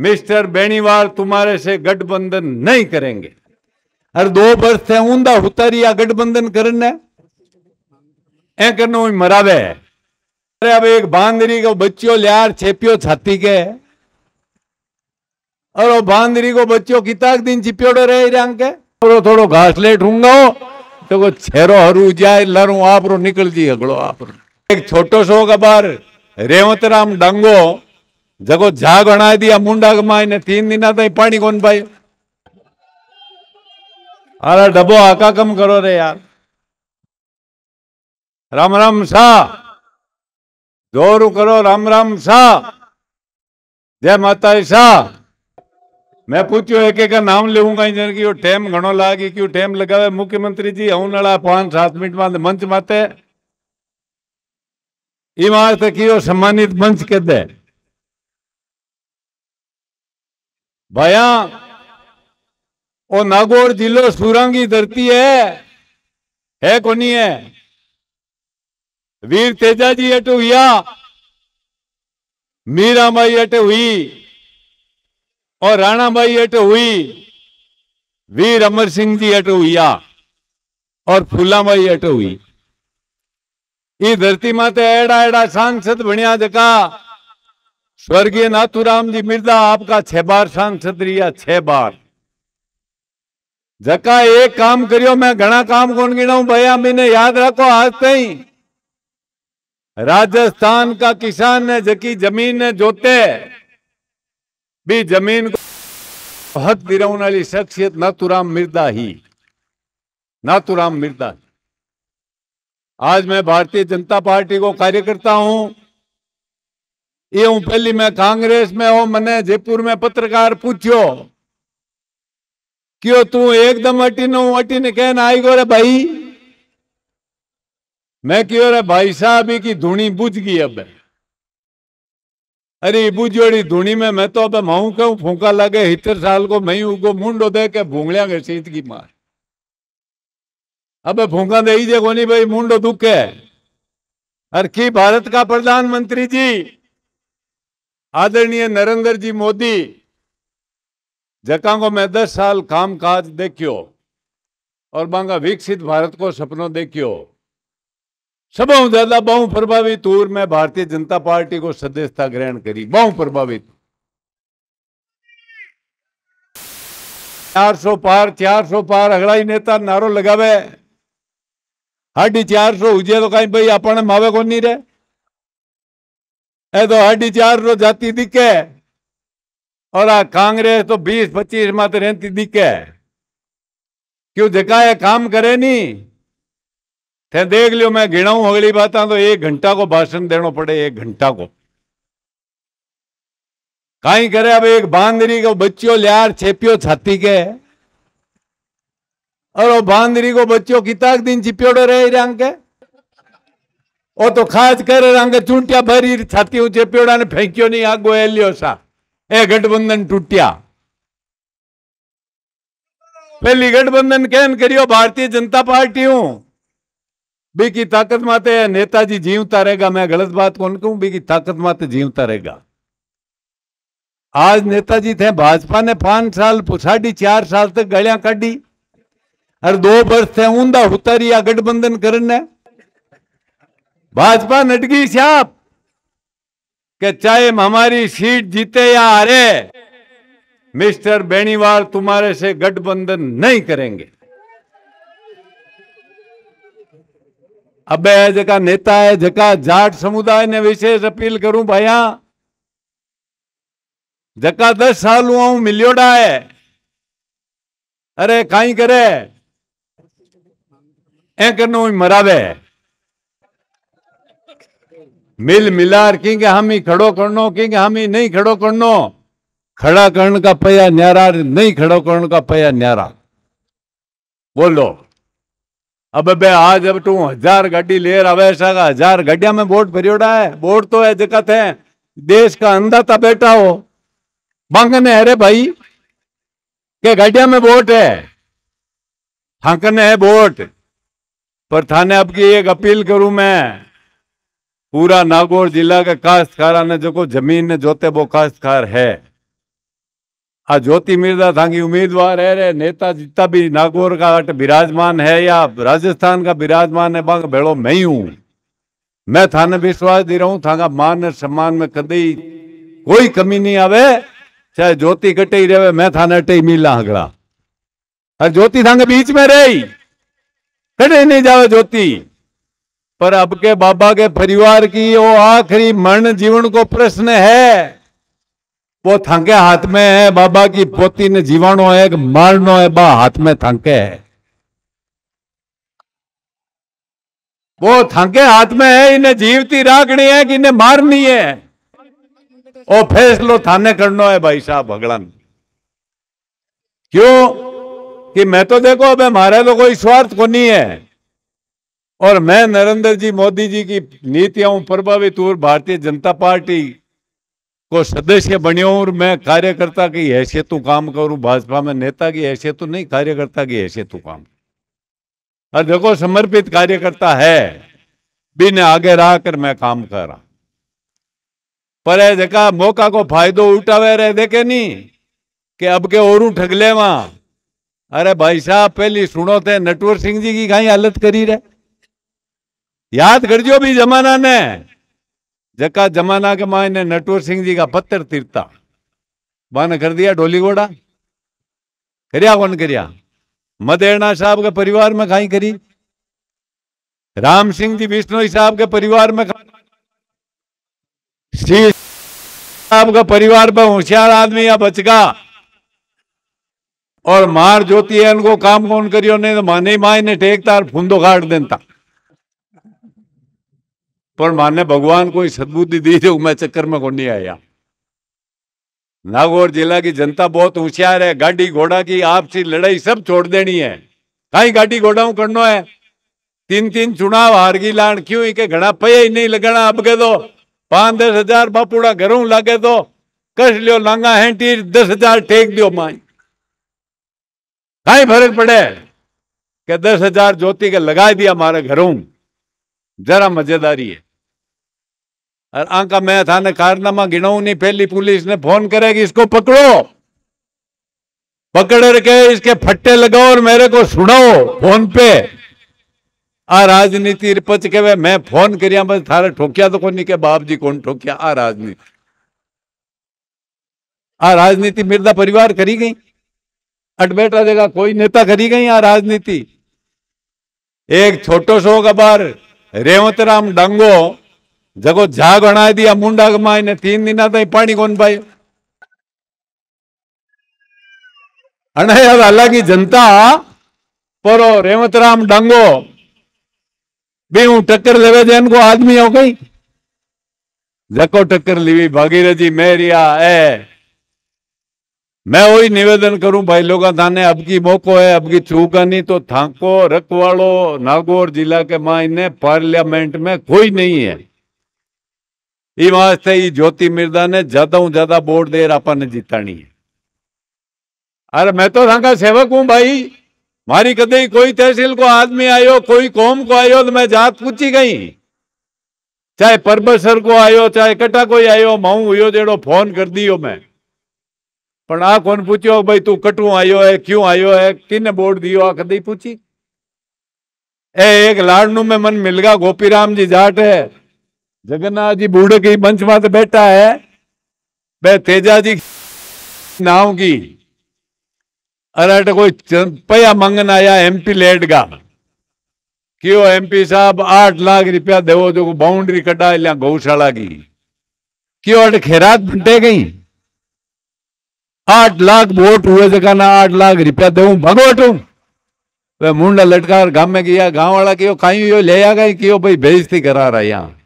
mister Beniwal तुम्हारे से गठबंधन नहीं करेंगे अरे दो वर्ष से ऊंधा या गठबंधन करना ऐ करना हुई मरावे अरे अब एक बांदरी को बच्चों लार छेपियो छाती के और वो बांदरी को बच्चों किताक दिन चिपियोड़ो रहे रंग के थोड़ो थोड़ो घास ले ढूंढा हो तो को छेरो हरू जाए लरू आप रो निकल जी अगड़ो आप एक छोटो सो का बार रेवतराम डांगो जगो जा गणा दिया मुंडा माई ने तीन दिन तीन पानी कौन पाई अरे डबो आका कम करो रे यार राम राम शाह जोर करो राम राम शाह जय माता शाह मैं पूछो एक एक नाम लेऊंगा इंजन की टेम घो लागे क्यों टेम लगावे मुख्यमंत्री जी हूं ना पांच सात मिनट बाद मंच माते इमारत की सम्मानित मंच के दे भया ओ नागौर जिलो सूरां धरती है है कोनी है वीर तेजा जी अट हुआ मीरा माई अट हुई और राणा माई अट हुई वीर अमर सिंह जी अट हुआ और फूला माई अट हुई ये धरती माते एड़ा एड़ा सांसद बनिया जका स्वर्गीय नाथूराम जी मिर्जा आपका छह बार सांसद रिया छह बार जका एक काम करियो मैं घना काम कौन गिना भैया मैंने याद रखो आज तई राजस्थान का किसान ने जकी जमीन ने जोते भी जमीन को हक दिलाने वाली शख्सियत नाथूराम मिर्दा ही नाथुराम मिर्दा आज मैं भारतीय जनता पार्टी को कार्यकर्ता हूं हूं पहली मैं कांग्रेस में हो मैंने जयपुर में पत्रकार पूछो क्यों तू एकदम એકદમ અટીને હું અટીને કહેને આવી ગયો રે भाई मैं क्यों रे भाई साहब की धूणी बुझ गई अब अरे बुझोड़ी धूणी में मैं तो अब माऊ कहू फूका लगे हितर साल को मई उगो मुंडो दे के भूंगलिया सीत की मार अब फूका दे जे कोनी भाई मुंडो दुखे अरे की भारत का प्रधानमंत्री जी आदरणीय नरेंद्र जी मोदी जका को मैं दस साल काम काज देखियो और मांगा विकसित भारत को सपनों देखियो सब ज्यादा बहु प्रभावित हूं मैं भारतीय जनता पार्टी को सदस्यता ग्रहण करी बहु प्रभावित चार सौ पार चार सौ पार अगला ही नेता नारो लगावे हाडी चार सौ उजे तो कहीं भाई अपने मावे को नहीं रहे ए तो हड्डी चार रो जाती दिखे और आ कांग्रेस तो बीस पच्चीस मत रहती दिखे क्यों जका काम करे नहीं थे देख लियो मैं गिणाऊ अगली बात तो एक घंटा को भाषण देना पड़े एक घंटा को कहीं करे अब एक बांदरी को बच्चियों लियार छेपियो छाती के और वो बांदरी को बच्चियों कितना दिन छिपियोड़ो रहे रंग के ओ तो खास कर रंग चूंटिया भरी छाती ऊंचे पेड़ा ने फेंको नहीं आगो हेलियो सा ए गठबंधन टूटिया पहली गठबंधन कहन करियो भारतीय जनता पार्टी हूं बी की ताकत माते नेताजी जीवता रहेगा मैं गलत बात कौन कहूं बी की ताकत माते जीवता रहेगा आज नेताजी थे भाजपा ने पांच साल साढ़ी चार साल तक गलियां काटी और दो वर्ष थे ऊंधा उतरिया गठबंधन करने है भाजपा नटगी साहब के चाहे हमारी सीट जीते या हारे मिस्टर बेनीवाल तुम्हारे से गठबंधन नहीं करेंगे अबे जका नेता है जका जाट समुदाय ने विशेष अपील करूं भैया जका दस साल हुआ मिलियोड़ा है अरे काई करे ए करना मरावे है मिल मिलार किंग हम ही खड़ो करनो किंग हम ही नहीं खड़ो करनो खड़ा करण का पया न्यारा नहीं खड़ो करण का पया न्यारा बोलो अब बे आज अब तू हजार गाड़ी ले रहा का हजार गाड़िया में वोट उड़ा है वोट तो है दिक्कत है देश का था बेटा हो बांकने अरे भाई के गाड़िया में वोट है ठाकने है वोट पर थाने अब की एक अपील करूं मैं पूरा नागौर जिला के काश्तकार ने जो जमीन ने जोते वो काश्तकार है आ ज्योति मिर्जा थांगी उम्मीदवार है रे नेता जितना भी नागौर का अट विराजमान है या राजस्थान का विराजमान है बाग भेड़ो मैं ही हूं मैं थाने विश्वास दे रहा हूं था मान और सम्मान में कदी कोई कमी नहीं आवे चाहे ज्योति कटे ही रहे मैं थाने अटे मिला हगड़ा अरे ज्योति थांगे बीच में रही कटे नहीं जावे ज्योति पर अब के बाबा के परिवार की वो आखिरी मरण जीवन को प्रश्न है वो थके हाथ में है बाबा की पोती ने जीवाणु है मरण है बा हाथ में थके है वो थके हाथ में है इन्हें जीवती राखनी है कि इन्हें मारनी है और फैसलो थाने करनो है भाई साहब भगड़न क्यों कि मैं तो देखो अब मारे तो कोई स्वार्थ को नहीं है और मैं नरेंद्र जी मोदी जी की नीतियों प्रभावित और भारतीय जनता पार्टी को सदस्य बने और मैं कार्यकर्ता की हैसियत काम करूं भाजपा में नेता की हैसियत नहीं कार्यकर्ता की हैसियत काम और देखो समर्पित कार्यकर्ता है बिना आगे रह कर मैं काम कर रहा पर है देखा मौका को फायदो उठावे रहे देखे नहीं कि अब के और ठगले वहां अरे भाई साहब पहली सुनो थे नटवर सिंह जी की कहीं हालत करी रहे याद जो भी जमाना ने जका जमाना के माँ ने नटवर सिंह जी का पत्थर तीरता बान कर दिया डोली घोड़ा करिया कौन करिया मदेरना साहब के परिवार में खाई करी राम सिंह जी विष्णु साहब के परिवार में साहब का परिवार में होशियार आदमी या बचगा और मार जोती है उनको काम कौन करियो नहीं तो माने माए ने टेकता और फूंदो काट देता पर માને भगवान कोई सदबुद्धि दी जो मैं चक्कर में को नहीं आया नागौर जिला की जनता बहुत होशियार है गाड़ी घोड़ा की आपसी लड़ाई सब छोड़ देनी है कहीं गाड़ी घोड़ाओं करना है तीन तीन चुनाव हारगी लाण क्यों के घड़ा पया ही नहीं लगना अब कह दो पांच दस हजार बापूड़ा घरों लागे दो कस लियो लांगा हैंटी दस हजार टेक दियो माई कहीं फर्क पड़े के दस हजार ज्योति के लगा दिया हमारे घरों जरा मजेदारी है और आंका मैं था ने कारनामा गिनाऊ नहीं पहली पुलिस ने फोन करेगी इसको पकड़ो पकड़ के इसके फट्टे लगाओ और मेरे को सुनाओ फोन पे आ राजनीति रिपच के वे मैं फोन करिया बस थारे ठोकिया तो कोनी के बाप जी कौन ठोकिया आ राजनीति आ राजनीति मिर्दा परिवार करी गई अट बैठा देगा कोई नेता करी गई आ राजनीति एक छोटो सो गबार रेवत राम डांगो जगो झाग हणाए दिया मुंडा गाय ने तीन दिन तीन पानी कौन पाई अणे अब हालांकि जनता परो रेवतराम डांगो भी हूं टक्कर लेवे जन को आदमी हो गई जको टक्कर लीवी भागीरथी मेरिया ए मैं वही निवेदन करूं भाई लोग थाने अब की मौको है अब की छूका नहीं तो थाको रखवाड़ो नागौर जिला के मायने पार्लियामेंट में कोई नहीं है वास्ते ವಾಸ್ತೆ ಈ ಜ್ಯೋತಿ ಮಿರ್ದಾನೆ ज़्यादा ज़्यादा वोट देर अपन जीता नहीं है अरे मैं तो तव्हांखां सेवक हूं भाई मारी कदई कोई तहसील को आदमी आयो कोई कौम को आयो तो मैं जात पूछी गई चाहे परबसर को आयो चाहे कटा कोई आयो माऊ हुयो जेड़ो फोन कर दियो मैं पर आ कौन पूछियो भाई तू कटू आयो है क्यों आयो है किन बोर्ड दियो आ कदई पूछी ए एक लाड़नू में मन मिलगा गया गोपीराम जी जाट है जगन्नाथ जी बूढ़े के मंच मात बैठा है वह तेजा जी नाव की अरे तो कोई पया मंगन आया एमपी लेट का क्यों एमपी साहब आठ लाख रुपया देव जो बाउंड्री कटा लिया गौशाला की क्यों अट खेरात बंटे गई आठ लाख वोट हुए जगह ना आठ लाख रुपया दे भगवट वह मुंडा लटका गांव में गया गांव वाला क्यों कहीं ले आ गई क्यों भाई बेइज्जती करा रहा यहाँ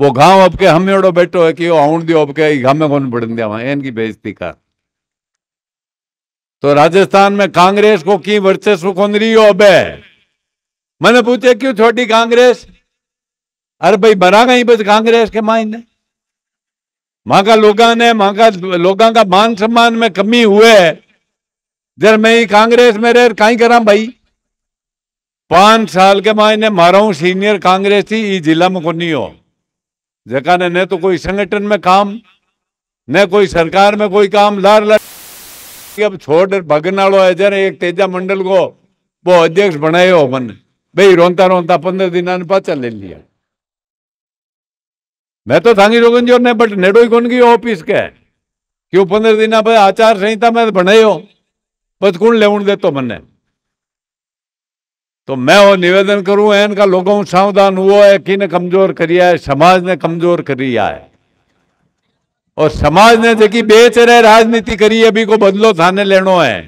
वो घाव हमें उड़ो बैठो है कि के अपके में कौन बढ़ दिया वहां इनकी बेजती का तो राजस्थान में कांग्रेस को की वर्चस्व कौन रही हो अब मैंने पूछे क्यों छोटी कांग्रेस अरे भाई बना गई बस कांग्रेस के मायने वहां का लोगों ने वहां का लोगा का मान सम्मान में कमी हुए जर मैं ही कांग्रेस में रह कहीं करा भाई पांच साल के मायने मारा हूं सीनियर कांग्रेस थी जिला में को नहीं हो जगह ने न तो कोई संगठन में काम न कोई सरकार में कोई काम लार लार अब छोड़ भगनालो है जरे एक तेजा मंडल को वो अध्यक्ष बनाए हो मन भाई रोनता रोनता पंद्रह दिन पाचा ले लिया मैं तो थांगी रोगन जोर ने बट नेडो ही कौन की ऑफिस के क्यों पंद्रह दिन आचार संहिता में बनाए हो बस कौन ले दे तो मन्ने तो मैं और निवेदन करूं एन का लोगों सावधान हुआ है कि ने कमजोर करिया है समाज ने कमजोर करिया है और समाज ने देखी बेच राजनीति करी अभी को बदलो थाने लेनो है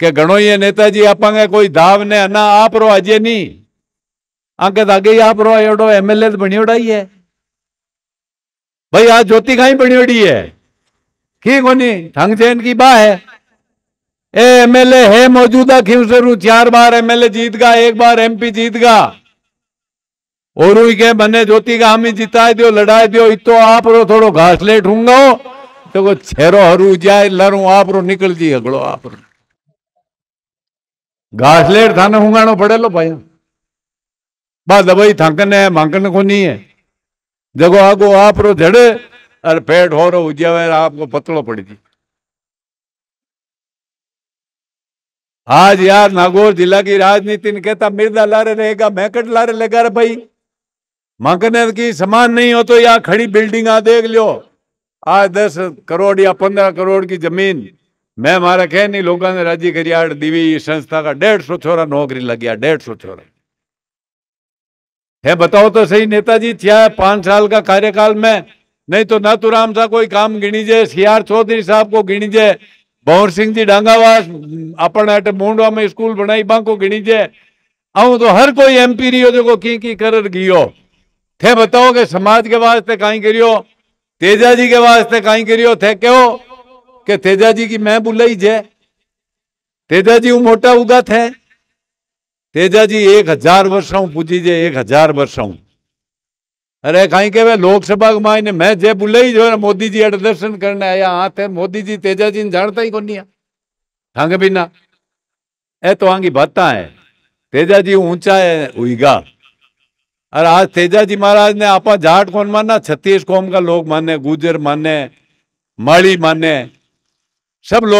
के गणो ये नेताजी अपंगे कोई दाव ने ना आप रो अजय नहीं आगे दागे आप रो एडो एमएलए बनी उड़ाई है भाई आज ज्योति का ही बनी उड़ी है की कोनी ठंग चैन की बा है एमएलए है मौजूदा खिमसरू चार बार एमएलए जीत गया एक बार एमपी जीत गया और के बने ज्योति का हम ही जिताए दियो लड़ाए दियो इतो आप रो थोड़ो घास लेट हूंगा तो छेरो हरू जाए लरू आप रो निकल जी अगड़ो आप रो घास लेट थाने हुंगाणो पड़े लो भाई बात दबाई थाकने मांकन को नहीं है जगो आगो आप रो झड़े अरे पेट हो रो उजावे आपको पतलो पड़ जी आज यार नागौर जिला की राजनीति ने कहता मिर्दा लारे रहेगा मैकट लारे लेगा रे भाई मांकने की समान नहीं हो तो यहाँ खड़ी बिल्डिंग आ देख लियो आज दस करोड़ या पंद्रह करोड़ की जमीन मैं मारा कह नहीं लोगों ने राजी कर दीवी संस्था का डेढ़ सौ छोरा नौकरी लग गया डेढ़ सौ छोरा है बताओ तो सही नेताजी क्या पांच साल का कार्यकाल में नहीं तो राम सा कोई काम गिनी जाए सी आर चौधरी साहब को गिनी जाए ભંવર સિંહજી ડાંગાવાસ આપણ હાટે મોંડવામાં સ્કૂલ ભણાઈ બાંકો ઘણી છે આવું तो हर कोई एमपी रियो जेको की की कर गियो थे बताओ के समाज के वास्ते काई करियो तेजा जी के वास्ते काई करियो थे कहो के तेजा जी की मैं बुलाई जे तेजा जी हूँ मोटा उगा थे तेजा जी एक हजार वर्ष पूजी जे एक हजार वर्ष अरे कहीं के वे लोकसभा के मायने मैं जे बुले ही जो है मोदी जी अड़ दर्शन करने आया हाथ है मोदी जी तेजा जी जानता ही को नहीं खांगे बिना ए तो आंगी बता है तेजा जी ऊंचा है उईगा अरे आज तेजा जी महाराज ने आपा जाट कौन मानना छत्तीस कौम का लोग माने गुजर माने माली माने सब लोग